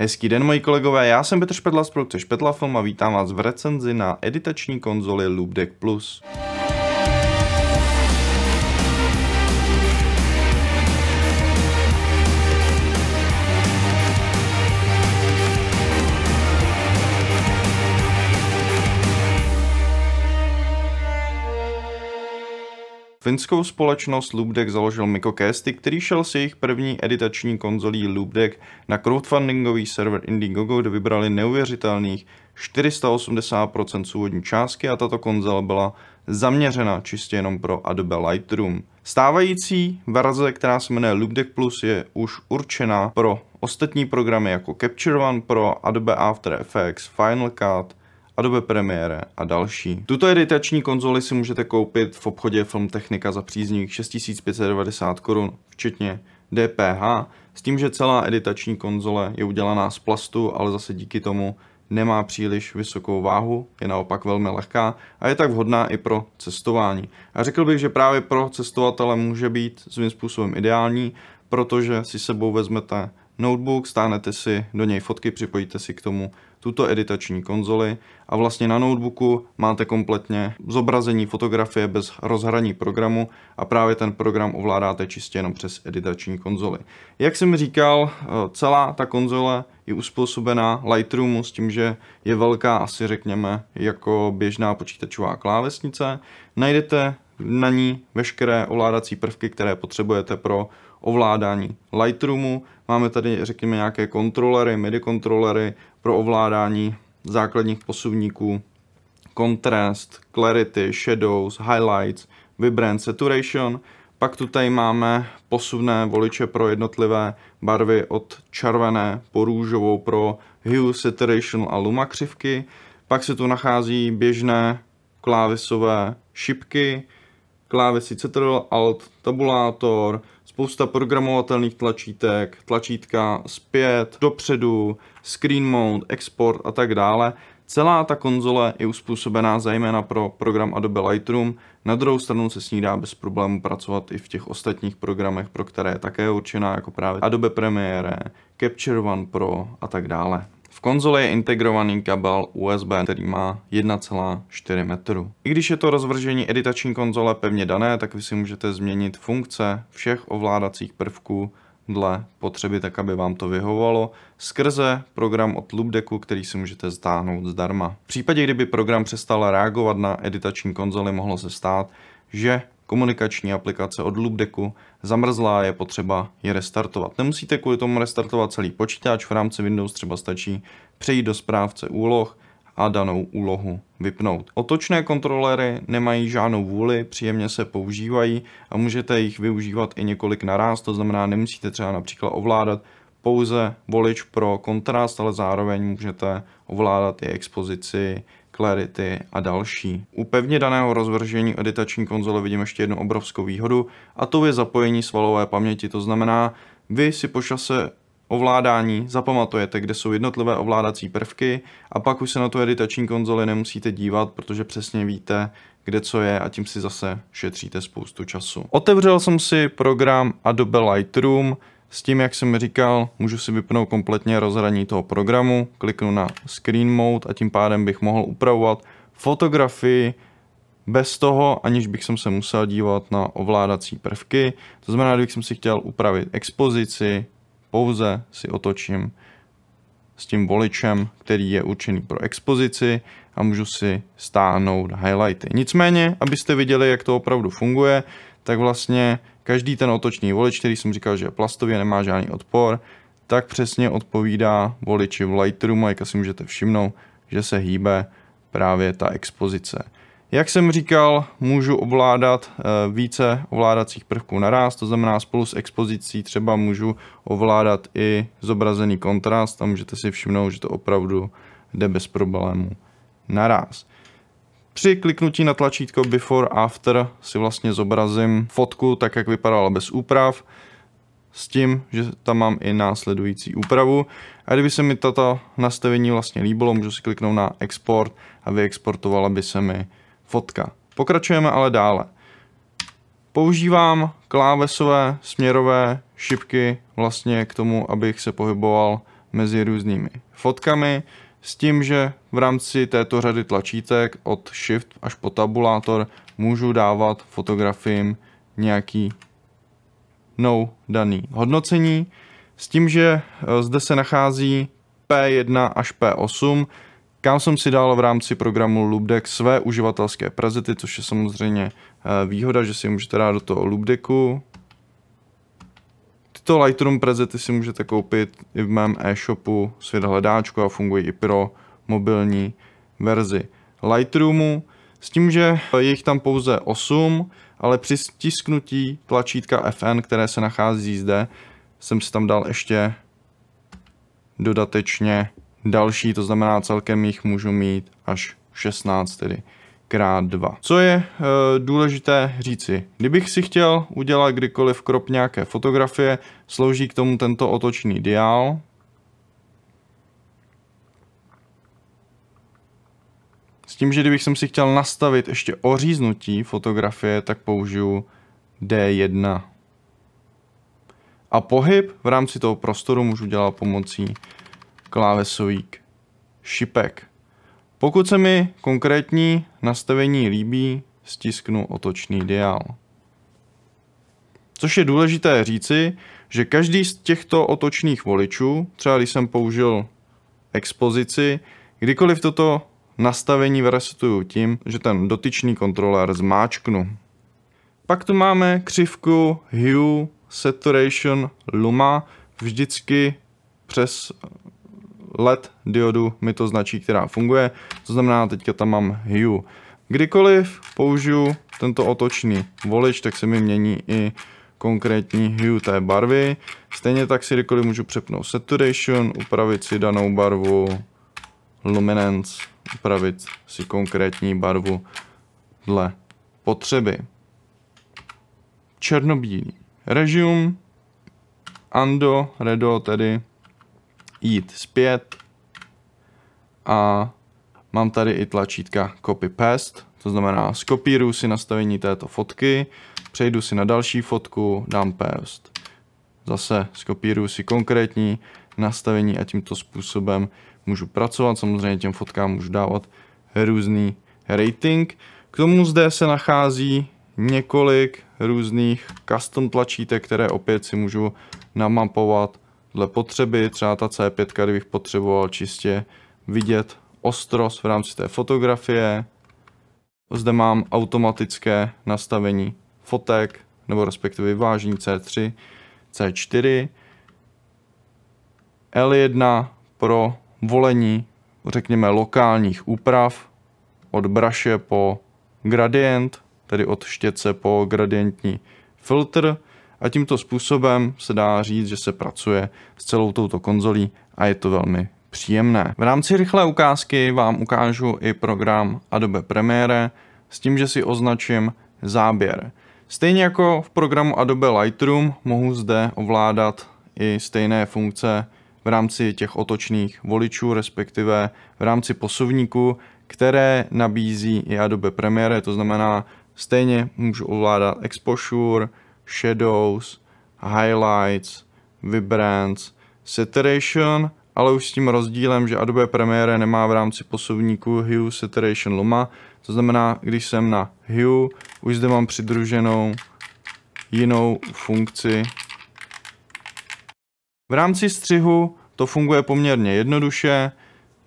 Hezký den, moji kolegové, já jsem Petr Špetla z produkce Špetla Film a vítám vás v recenzi na editační konzoli Loopdeck Plus. Finskou společnost Loopdeck založil Mikko Kesty, který šel s jejich první editační konzolí Loopdeck na crowdfundingový server Indiegogo, kde vybrali neuvěřitelných 480% původní částky a tato konzola byla zaměřena čistě jenom pro Adobe Lightroom. Stávající verze, která se jmenuje Loopdeck Plus, je už určena pro ostatní programy jako Capture One Pro, Adobe After Effects, Final Cut, Adobe Premiere a další. Tuto editační konzoli si můžete koupit v obchodě Filmtechnika za příznivých 6590 korun, včetně DPH, s tím, že celá editační konzole je udělaná z plastu, ale zase díky tomu nemá příliš vysokou váhu, je naopak velmi lehká a je tak vhodná i pro cestování. A řekl bych, že právě pro cestovatele může být svým způsobem ideální, protože si sebou vezmete notebook, stáhnete si do něj fotky, připojíte si k tomu tuto editační konzoli a vlastně na notebooku máte kompletně zobrazení fotografie bez rozhraní programu a právě ten program ovládáte čistě jenom přes editační konzoli. Jak jsem říkal, eh, celá ta konzole je uspůsobená Lightroomu s tím, že je velká asi řekněme jako běžná počítačová klávesnice. Najdete na ní veškeré ovládací prvky, které potřebujete pro ovládání Lightroomu Máme tady, řekněme, nějaké kontrolery, MIDI kontrolery pro ovládání základních posuvníků, contrast, clarity, shadows, highlights, vibrance, saturation. Pak tu tady máme posuvné voliče pro jednotlivé barvy od červené po růžovou pro hue, saturation a luma křivky. Pak se tu nachází běžné klávisové šipky, klávesy Ctrl, Alt, tabulátor, spousta programovatelných tlačítek, tlačítka zpět, dopředu, screen mode, export a tak dále. Celá ta konzole je uspůsobená zejména pro program Adobe Lightroom, na druhou stranu se s ní dá bez problémů pracovat i v těch ostatních programech, pro které je také určená, jako právě Adobe Premiere, Capture One Pro a tak dále. V konzoli je integrovaný kabel USB, který má 1,4 metru. I když je to rozvržení editační konzole pevně dané, tak vy si můžete změnit funkce všech ovládacích prvků dle potřeby, tak aby vám to vyhovovalo, skrze program od Loopdecku, který si můžete stáhnout zdarma. V případě, kdyby program přestal reagovat na editační konzoli, mohlo se stát, že komunikační aplikace od Loopdecku zamrzlá, je potřeba ji restartovat. Nemusíte kvůli tomu restartovat celý počítač, v rámci Windows třeba stačí přejít do správce úloh a danou úlohu vypnout. Otočné kontrolery nemají žádnou vůli, příjemně se používají a můžete jich využívat i několik naraz, to znamená nemusíte třeba například ovládat pouze volič pro kontrast, ale zároveň můžete ovládat i expozici, Clarity a další. U pevně daného rozvržení editační konzole vidím ještě jednu obrovskou výhodu a to je zapojení svalové paměti, to znamená, vy si po čase ovládání zapamatujete, kde jsou jednotlivé ovládací prvky a pak už se na tu editační konzoli nemusíte dívat, protože přesně víte, kde co je a tím si zase šetříte spoustu času. Otevřel jsem si program Adobe Lightroom, s tím, jak jsem říkal, můžu si vypnout kompletně rozhraní toho programu, kliknu na Screen Mode a tím pádem bych mohl upravovat fotografii bez toho, aniž bych se musel dívat na ovládací prvky. To znamená, kdybych jsem si chtěl upravit expozici, pouze si otočím s tím voličem, který je určený pro expozici a můžu si stáhnout highlighty. Nicméně, abyste viděli, jak to opravdu funguje, tak vlastně Každý ten otočný volič, který jsem říkal, že je plastově, nemá žádný odpor, tak přesně odpovídá voliči v Lightroomu, jak si můžete všimnout, že se hýbe právě ta expozice. Jak jsem říkal, můžu ovládat eh, více ovládacích prvků naraz, to znamená spolu s expozicí třeba můžu ovládat i zobrazený kontrast a můžete si všimnout, že to opravdu jde bez problémů naraz. Při kliknutí na tlačítko Before After si vlastně zobrazím fotku tak, jak vypadala bez úprav, s tím, že tam mám i následující úpravu. A kdyby se mi tato nastavení vlastně líbilo, můžu si kliknout na export a vyexportovala by se mi fotka. Pokračujeme ale dále. Používám klávesové směrové šipky vlastně k tomu, abych se pohyboval mezi různými fotkami. S tím, že v rámci této řady tlačítek od Shift až po tabulátor můžu dávat fotografiím nějaký no daný hodnocení. S tím, že e, zde se nachází P1 až P8, kam jsem si dal v rámci programu Loopdeck své uživatelské prezity, což je samozřejmě e, výhoda, že si můžete dát do toho Loopdecku to Lightroom prezety si můžete koupit i v mém e-shopu svět hledáčku a fungují i pro mobilní verzi Lightroomu. S tím, že je jich tam pouze 8, ale při stisknutí tlačítka FN, které se nachází zde, jsem si tam dal ještě dodatečně další, to znamená celkem jich můžu mít až 16 tedy krát 2 Co je e, důležité říci, kdybych si chtěl udělat kdykoliv krop nějaké fotografie, slouží k tomu tento otočný diál. S tím, že kdybych jsem si chtěl nastavit ještě oříznutí fotografie, tak použiju D1. A pohyb v rámci toho prostoru můžu dělat pomocí klávesových šipek. Pokud se mi konkrétní nastavení líbí, stisknu otočný diál. Což je důležité říci, že každý z těchto otočných voličů, třeba když jsem použil expozici, kdykoliv toto nastavení vyresetuju tím, že ten dotyčný kontroler zmáčknu. Pak tu máme křivku Hue Saturation Luma vždycky přes LED diodu mi to značí, která funguje. To znamená, teďka tam mám hue. Kdykoliv použiju tento otočný volič, tak se mi mění i konkrétní hue té barvy. Stejně tak si kdykoliv můžu přepnout saturation, upravit si danou barvu, luminance, upravit si konkrétní barvu dle potřeby. Černobílý režim, ando, redo tedy jít zpět a mám tady i tlačítka copy paste, to znamená skopíruji si nastavení této fotky, přejdu si na další fotku, dám paste. Zase skopíruji si konkrétní nastavení a tímto způsobem můžu pracovat, samozřejmě těm fotkám můžu dávat různý rating. K tomu zde se nachází několik různých custom tlačítek, které opět si můžu namapovat dle potřeby, třeba ta C5, kdybych potřeboval čistě vidět ostrost v rámci té fotografie. Zde mám automatické nastavení fotek, nebo respektive vyvážení C3, C4, L1 pro volení, řekněme, lokálních úprav od braše po gradient, tedy od štětce po gradientní filtr, a tímto způsobem se dá říct, že se pracuje s celou touto konzolí a je to velmi příjemné. V rámci rychlé ukázky vám ukážu i program Adobe Premiere s tím, že si označím záběr. Stejně jako v programu Adobe Lightroom mohu zde ovládat i stejné funkce v rámci těch otočných voličů, respektive v rámci posuvníku, které nabízí i Adobe Premiere, to znamená stejně můžu ovládat exposure, shadows, highlights, vibrance, saturation, ale už s tím rozdílem, že Adobe Premiere nemá v rámci posuvníku Hue Saturation Luma, to znamená, když jsem na Hue, už zde mám přidruženou jinou funkci. V rámci střihu to funguje poměrně jednoduše,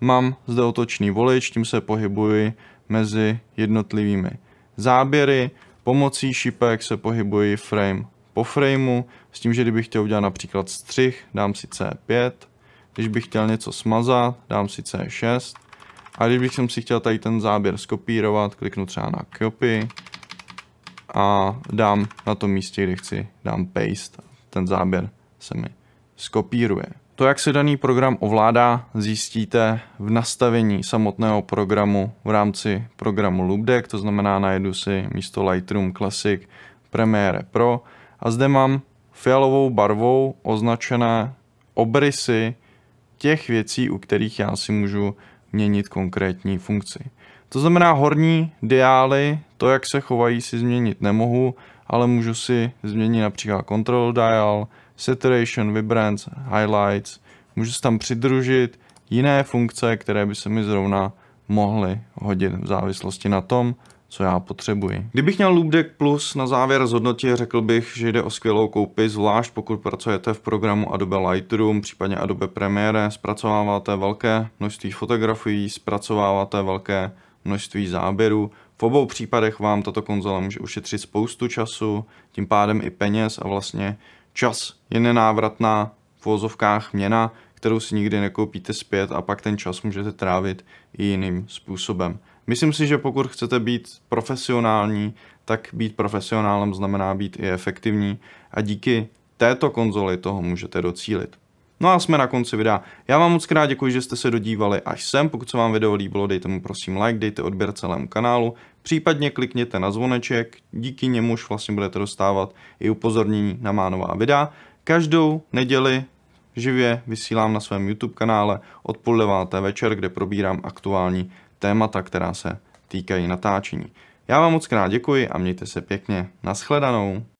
mám zde otočný volič, tím se pohybuji mezi jednotlivými záběry. Pomocí šipek se pohybuji frame po frameu, s tím, že kdybych chtěl udělat například střih, dám si C5, když bych chtěl něco smazat, dám si C6, a kdybych jsem si chtěl tady ten záběr skopírovat, kliknu třeba na copy a dám na tom místě, kde chci, dám paste, ten záběr se mi skopíruje. To, jak se daný program ovládá, zjistíte v nastavení samotného programu v rámci programu Loopdeck, to znamená najdu si místo Lightroom Classic Premiere Pro a zde mám fialovou barvou označené obrysy těch věcí, u kterých já si můžu měnit konkrétní funkci. To znamená horní diály, to, jak se chovají, si změnit nemohu, ale můžu si změnit například control dial, saturation, vibrance, highlights, můžu si tam přidružit jiné funkce, které by se mi zrovna mohly hodit v závislosti na tom, co já potřebuji. Kdybych měl Deck Plus na závěr zhodnotit, řekl bych, že jde o skvělou koupi, zvlášť pokud pracujete v programu Adobe Lightroom, případně Adobe Premiere, zpracováváte velké množství fotografií, zpracováváte velké množství záběrů v obou případech vám tato konzole může ušetřit spoustu času, tím pádem i peněz a vlastně čas je nenávratná v vozovkách měna, kterou si nikdy nekoupíte zpět a pak ten čas můžete trávit i jiným způsobem. Myslím si, že pokud chcete být profesionální, tak být profesionálem znamená být i efektivní a díky této konzoli toho můžete docílit. No a jsme na konci videa. Já vám moc krát děkuji, že jste se dodívali až sem. Pokud se vám video líbilo, dejte mu prosím like, dejte odběr celému kanálu, případně klikněte na zvoneček, díky němuž vlastně budete dostávat i upozornění na má nová videa. Každou neděli živě vysílám na svém YouTube kanále od půl deváté večer, kde probírám aktuální témata, která se týkají natáčení. Já vám moc krát děkuji a mějte se pěkně. Naschledanou.